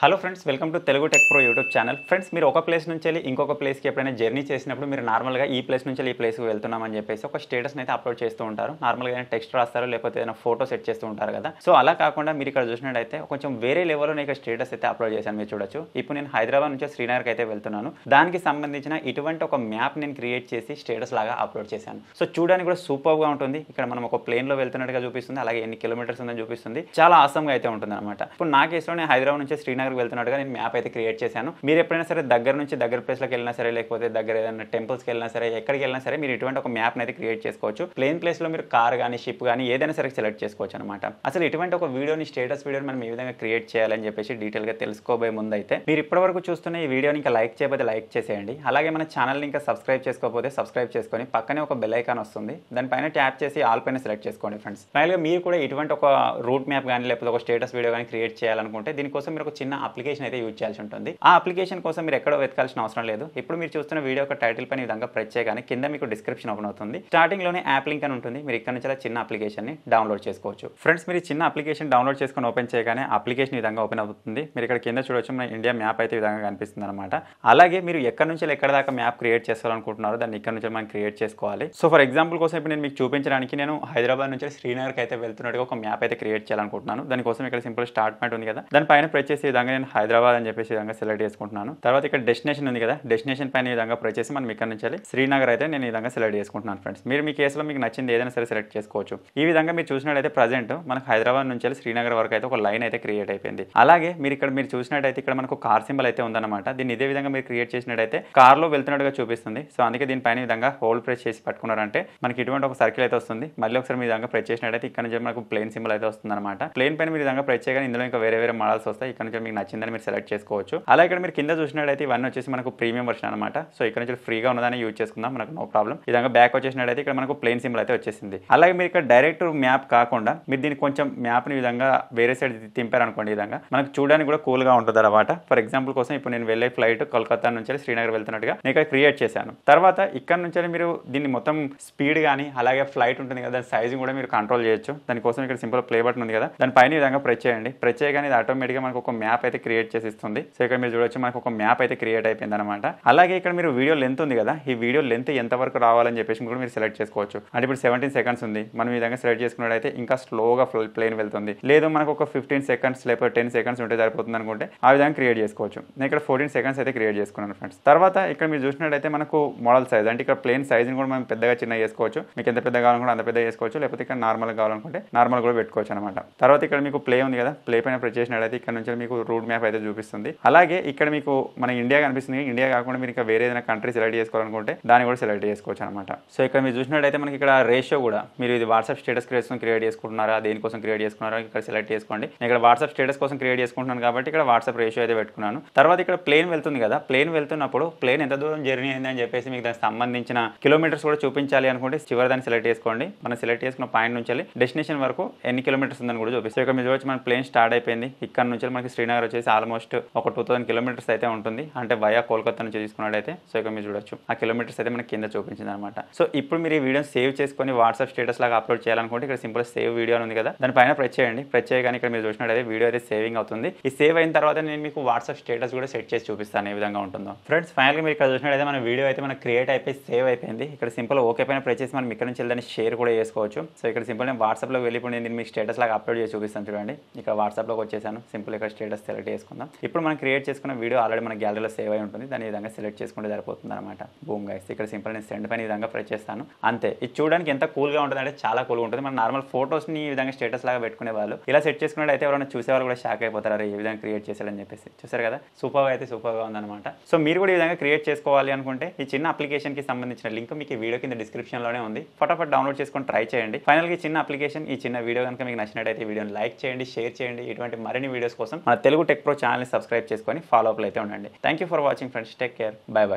hello friends welcome to Telugu tech pro YouTube channel friends మీరు ఒక place నుంచి వెళ్ళి ఇంకొక ప్లేస్కి ఎప్పుడైనా జర్నీ చేసినప్పుడు మీరు నార్మల్గా ఈ ప్లేస్ నుంచి ఈ ప్లేస్కి వెళ్తున్నామని చెప్పేసి ఒక స్టేటస్ని అయితే అప్లోడ్ చేస్తూ ఉంటారు నార్మల్గా ఏదైనా టెక్స్ట్ రాస్తారు లేకపోతే ఏదైనా ఫోటో సెట్ చేస్తూ ఉంటారు కదా సో అలా కాకుండా మీరు ఇక్కడ చూసినట్టయితే కొంచెం వేరే లెవెల్లో నేను స్టేటస్ అయితే అప్లోడ్ చేశాను మీరు చూడొచ్చు ఇప్పుడు నేను హైదరాబాద్ నుంచి శ్రీనగర్కి అయితే వెళ్తున్నాను దానికి సంబంధించిన ఇటువంటి ఒక మ్యాప్ నేను క్రియేట్ చేసి స్టేటస్ లాగా అప్లోడ్ చేశాను సో చూడడానికి కూడా సూపర్గా ఉంటుంది ఇక్కడ మనం ఒక ప్లేన్లో వెళ్తున్నట్టుగా చూపిస్తుంది అలాగే ఎన్ని కిలోమీటర్స్ ఉందని చూపిస్తుంది చాలా ఆసంగా అయితే ఉంటుంది అనమాట ఇప్పుడు నాకు ఇష్టం నేను హైదరాబాద్ నుంచి శ్రీనగర్ నగర్కి వెళ్తున్నట్టుగా నేను మ్యాప్ అయితే క్రియేట్ చేశాను మీరు ఎప్పుడైనా సరే దగ్గర నుంచి దగ్గర ప్లేస్లకు వెళ్ళినా సరే లేకపోతే దగ్గర ఏదైనా టెంపుల్స్కి వెళ్ళినా సరే ఎక్కడికి వెళ్ళినా సరే మీరు ఇటువంటి ఒక మ్యాప్ అయితే క్రియేట్ చేసుకోవచ్చు ప్లేన్ ప్లేస్లో మీరు కార్ కానీ షిప్ కానీ ఏదైనా సరే సెలెక్ట్ చేసుకోవచ్చు అనమాట అసలు ఇటువంటి ఒక వీడియోని స్టేటస్ వీడియోని మనం ఏ విధంగా క్రియేట్ చేయాలని చెప్పేసి డీటెయిల్గా తెలుసుకోబోయే అయితే మీరు ఇప్పటివరకు చూస్తున్న ఈ వీడియోని ఇంకా లైక్ చేయబోతే లైక్ చేసేయండి అలాగే మన ఛానల్ని ఇంకా సబ్స్క్రైబ్ చేసుకోకపోతే సబ్స్క్రైబ్ చేసుకొని పక్కనే ఒక బెల్ ఐకాన్ వస్తుంది దానిపైన ట్యాప్ చేసి ఆల్ పైన సెలెక్ట్ చేసుకోండి ఫ్రెండ్స్ ఫైనల్గా మీరు కూడా ఇటువంటి ఒక రూట్ మ్యాప్ కానీ లేకపోతే ఒక స్టేటస్ వీడియో కానీ క్రియేట్ చేయాలనుకుంటే దీనికోసం మీరు ఒక చిన్న అప్లికేషన్ అయితే యూజ్ చేయాల్సి ఉంటుంది ఆ అప్లికేషన్ కోసం మీరు ఎక్కడో వెతకాల్సిన అవసరం లేదు ఇప్పుడు మీరు చూస్తున్న వీడియో యొక్క టైటిల్ పైన విధంగా ప్రెస్ చేయగానే కింద మీకు డిస్క్రిప్షన్ ఓపెన్ అవుతుంది స్టార్టింగ్ లోనే యాప్ లింక్ అని ఉంటుంది మీరు ఇక్కడ నుంచి చిన్న అప్లికేషన్ ని డౌన్లోడ్ చేసుకోవచ్చు ఫ్రెండ్స్ మీరు చిన్న అప్లికేషన్ డౌన్లోడ్ చేసుకొని ఓపెన్ చేయగానే అప్లికేషన్ విధంగా ఓపెన్ అవుతుంది మీరు ఇక్కడ కింద చూడొచ్చు మన ఇండియా మ్యాప్ అయితే విధంగా కనిపిస్తుంది అనమాట అలాగే మీరు ఎక్కడి నుంచి ఎక్కడ దాకా మ్యాప్ క్రియేట్ చేసుకోవాలనుకుంటున్నారో దాన్ని ఇక్కడ నుంచి మనం క్రియేట్ చేసుకోవాలి సో ఫర్ ఎగ్జాంపుల్ కోసం ఇప్పుడు నేను మీకు చూపించడానికి నేను హైదరాబాద్ నుంచి శ్రీనగర్ అయితే వెళ్తున్నట్టుగా ఒక మ్యాప్ అయితే క్రియేట్ చేయాలనుకుంటున్నాను దానికోసం ఇక్కడ సింపుల్ స్టార్ట్ పాయింట్ ఉంది కదా పైన ప్రెచ్ చేసే విధంగా విధంగా నేను హైదరాబాద్ అని చెప్పేసి విధంగా సెలెక్ట్ చేసుకుంటున్నాను తర్వాత ఇక్కడ డెస్టినేషన్ ఉంది కదా డెస్టినేషన్ పైన ఈ విధంగా ప్రైస్ చేసి మనం ఇక్కడ నుంచి శ్రీనగర్ అయితే నేను ఈ విధంగా సెలెక్ట్ చేసుకుంటున్నాను ఫ్రెండ్స్ మీరు మీ కేసులో మీకు నచ్చింది ఏదైనా సరే సెలెక్ట్ చేసుకోవచ్చు ఈ విధంగా మీరు చూసినట్టయితే ప్రజెంట్ మనకు హైదరాబాద్ నుంచి శ్రీనగర్ వరకు అయితే ఒక లైన్ అయితే క్రియేట్ అయిపోయింది అలాగే మీరు ఇక్కడ మీరు చూసినట్టయితే ఇక్కడ మనకు కార్ సింబల్ అయితే ఉందన్నమాట దీన్ని ఇదే విధంగా మీరు క్రియేట్ చేసినట్టయితే లో వెళ్తున్నట్టుగా చూపిస్తుంది సో అందుకే దీనిపైన విధంగా హోల్డ్ ప్రెస్ చేసి పట్టుకున్నారంటే మనకి ఇటువంటి ఒక సర్కిల్ అయితే వస్తుంది మళ్ళీ ఒకసారి మీ విధంగా ప్రెస్ చేసినట్టయితే ఇక్కడ నుంచి మనకు ప్లేన్ సింబల్ అయితే వస్తుంది అనమాట ప్లేన్ పైన మీరు విధంగా ప్రెస్ చేయగానే ఇందులో ఇంకా వేరే వేరే మోడల్స్ వస్తాయి ఇక్కడ నుంచి మీకు నచ్చిందని మీరు సెలెక్ట్ చేసుకోవచ్చు అలా ఇక్కడ మీరు కింద చూసినట్లయితే ఇవన్నీ వచ్చేసి మనకు ప్రీమియం వర్షన్ అనమాట సో ఇక్కడ నుంచి ఫ్రీగా ఉన్నదాన్ని యూజ్ చేసుకుందాం మనకు నో ప్రాబ్లం విధంగా బ్యాక్ వచ్చేసినట్లయితే ఇక్కడ మనకు ప్లేన్ సింబల్ అయితే వచ్చేసింది అలాగే మీరు ఇక్కడ డైరెక్ట్ మ్యాప్ కాకుండా మీరు దీన్ని కొంచెం మ్యాప్ ని విధంగా వేరే సైడ్ తింపారనుకోండి విధంగా మనకు చూడడానికి కూడా కూల్గా ఉంటుంది అనమాట ఫర్ ఎగ్జాంపుల్ కోసం ఇప్పుడు నేను వెళ్ళే ఫ్లైట్ కలకత్తా నుంచి శ్రీనగర్ వెళ్తున్నట్టుగా నేను ఇక్కడ క్రియేట్ చేశాను తర్వాత ఇక్కడ నుంచి మీరు దీన్ని మొత్తం స్పీడ్ కానీ అలాగే ఫ్లైట్ ఉంటుంది కదా దాని సైజు కూడా మీరు కంట్రోల్ చేయొచ్చు దానికోసం ఇక్కడ సింపుల్ ప్లే బటన్ ఉంది కదా దాని పైన విధంగా ప్రెచ్ చేయండి ప్రెచ్ చేయగానే ఇది ఆటోమేటిక్గా మనకు ఒక మ్యాప్ అయితే క్రియేట్ చేసి ఇస్తుంది సో ఇక్కడ మీరు చూడొచ్చు మనకు ఒక మ్యాప్ అయితే క్రియేట్ అయిపోయింది అనమాట అలాగే ఇక్కడ మీరు వీడియో లెంత్ ఉంది కదా ఈ వీడియో లెంత్ ఎంత వరకు రావాలని చెప్పేసి కూడా మీరు సెలెక్ట్ చేసుకోవచ్చు అంటే ఇప్పుడు సెవెంటీన్ సెకండ్స్ ఉంది మనం ఈ విధంగా సెలెక్ట్ చేసుకున్నట్టు ఇంకా స్లోగా ప్లేన్ వెళ్తుంది లేదు మనకు ఒక ఫిఫ్టీన్ సెకండ్స్ లేకపోతే టెన్ సెకండ్స్ ఉంటే సరిపోతుంది అనుకుంటే ఆ విధంగా క్రియేట్ చేసుకోవచ్చు నేను ఇక్కడ ఫోర్టీన్ సెకండ్స్ అయితే క్రియేట్ చేసుకున్నాను ఫ్రెండ్స్ తర్వాత ఇక్కడ మీరు చూసినట్టయితే మనకు మోడల్ సైజ్ అంటే ఇక్కడ ప్లేన్ సైజ్ని కూడా మనం పెద్దగా చిన్న చేసుకోవచ్చు మీకు ఎంత పెద్ద కావాలనుకుంటే అంత పెద్ద చేసుకోవచ్చు లేకపోతే ఇక్కడ నార్మల్ కావాలనుకుంటే నార్మల్ కూడా పెట్టుకోవచ్చు అనమాట తర్వాత ఇక్కడ మీకు ప్లే ఉంది కదా ప్లే పైన ప్రెస్ చేసినట్టయితే ఇక్కడ నుంచి మీకు రూట్ మ్యాప్ అయితే చూపిస్తుంది అలాగే ఇక్కడ మీకు మన ఇండియా కనిపిస్తుంది ఇండియా కాకుండా మీరు ఇంకా వేరే ఏదైనా కంట్రీ సెలెక్ట్ చేసుకోవాలనుకుంటే దాన్ని కూడా సెలెక్ట్ చేసుకోవచ్చు అనమాట సో ఇక్కడ మీరు చూసినట్టయితే మనకి ఇక్కడ రేషియో కూడా మీరు ఇది వాట్సాప్ స్టేటస్ కోసం క్రియేట్ చేసుకుంటున్నారా దేనికోసం క్రియేట్ చేసుకున్నారా ఇక్కడ సెలెక్ట్ చేసుకోండి ఇక్కడ వాట్సాప్ స్టేటస్ కోసం క్రియేట్ చేసుకుంటున్నాను కాబట్టి ఇక్కడ వాట్సాప్ రేషియో అయితే పెట్టుకున్నాను తర్వాత ఇక్కడ ప్లేన్ వెళ్తుంది కదా ప్లేన్ వెళ్తున్నప్పుడు ప్లేన్ ఎంత దూరం జర్నీ అయింది అని చెప్పేసి మీకు దానికి సంబంధించిన కిలోమీటర్స్ కూడా చూపించాలి అనుకుంటే చివరి దాన్ని సెలెక్ట్ చేసుకోండి మనం సెలెక్ట్ చేసుకున్న పాయింట్ నుంచి డెస్టినేషన్ వరకు ఎన్ని కిలోమీటర్స్ ఉందని కూడా చూపిస్తాం ఇక్కడ మీరు చూడొచ్చు మన ప్లేన్ స్టార్ట్ అయిపోయింది ఇక్కడ నుంచి మనకి శ్రీనగర్ వచ్చేసి ఆల్మోస్ట్ ఒక టూ థౌసండ్ కిలోమీటర్స్ అయితే ఉంటుంది అంటే వయా కోల్కతా నుంచి తీసుకున్నట్టయితే సో ఇక మీరు చూడొచ్చు ఆ కిలోమీటర్స్ అయితే మనకి కింద చూపించింది అనమాట సో ఇప్పుడు మీరు ఈ వీడియో సేవ్ చేసుకొని వాట్సాప్ స్టేటస్ లాగా అప్లోడ్ చేయాలనుకుంటే ఇక్కడ సింపుల్ సేవ్ వీడియో ఉంది కదా పైన ప్రెచ్ చేయండి ప్రెస్ చేయగానే ఇక్కడ మీరు చూసినట్టయితే వీడియో అయితే సేవింగ్ అవుతుంది ఈ సేవ్ అయిన తర్వాత నేను మీకు వాట్సాప్ స్టేటస్ కూడా సెట్ చేసి చూపిస్తాను ఏ విధంగా ఉంటుందో ఫ్రెండ్స్ ఫైనల్గా మీరు ఇక్కడ చూసినట్టయితే మన వీడియో అయితే మనకు క్రియేట్ అయిపోయి సేవ్ అయిపోయింది ఇక్కడ సింపుల్ ఓకే పైన ప్రెచ్ చేసి మనం ఇక్కడ నుంచి వెళ్ళి షేర్ కూడా చేసుకోవచ్చు సో ఇక్కడ సింపుల్ నేను లో వెళ్ళిపోయి నేను మీకు స్టేటస్ లాగా అప్లోడ్ చేసి చూపిస్తాను చూడండి ఇక్కడ వాట్సాప్ లో వచ్చేసాను సింపుల్ ఇక్కడ స్టేటస్ సెలెక్ట్ చేసుకుందాం ఇప్పుడు మనం క్రియేట్ చేసుకున్న వీడియో ఆల్రెడీ మన గ్యాలరీలో సేవ్ అయి ఉంటుంది దాని విధంగా సెలెక్ట్ చేసుకుంటే సరిపోతుంది అనమాట బూమ్ గైస్ ఇక్కడ సింపుల్ నేను సెండ్ పైన విధంగా ప్రెస్ చేస్తాను అంతే ఇది చూడడానికి ఎంత కూల్గా ఉంటుంది అంటే చాలా కూల్గా ఉంటుంది మన నార్మల్ ఫోటోస్ని ఈ విధంగా స్టేటస్ లాగా పెట్టుకునే వాళ్ళు ఇలా సెట్ చేసుకున్నట్టు అయితే ఎవరైనా వాళ్ళు కూడా షాక్ అయిపోతారు ఈ విధంగా క్రియేట్ చేశాడని చెప్పేసి చూసారు కదా సూపర్గా అయితే సూపర్గా ఉందన్నమాట సో మీరు కూడా ఈ విధంగా క్రియేట్ చేసుకోవాలి అనుకుంటే ఈ చిన్న అప్లికేషన్కి సంబంధించిన లింక్ మీకు ఈ వీడియో కింద డిస్క్రిప్షన్లోనే ఉంది ఫటాఫట్ డౌన్లోడ్ చేసుకొని ట్రై చేయండి ఫైనల్గా చిన్న అప్లికేషన్ ఈ చిన్న వీడియో కనుక మీకు నచ్చినట్టయితే వీడియోని లైక్ చేయండి షేర్ చేయండి ఇటువంటి మరిన్ని వీడియోస్ కోసం మన తెలుగు తెలుగు టెక్ ప్రో ఛానల్ని సబ్స్క్రైబ్ చేసుకొని ఫాలో అప్లు అయితే ఉండండి thank you for watching friends take care bye bye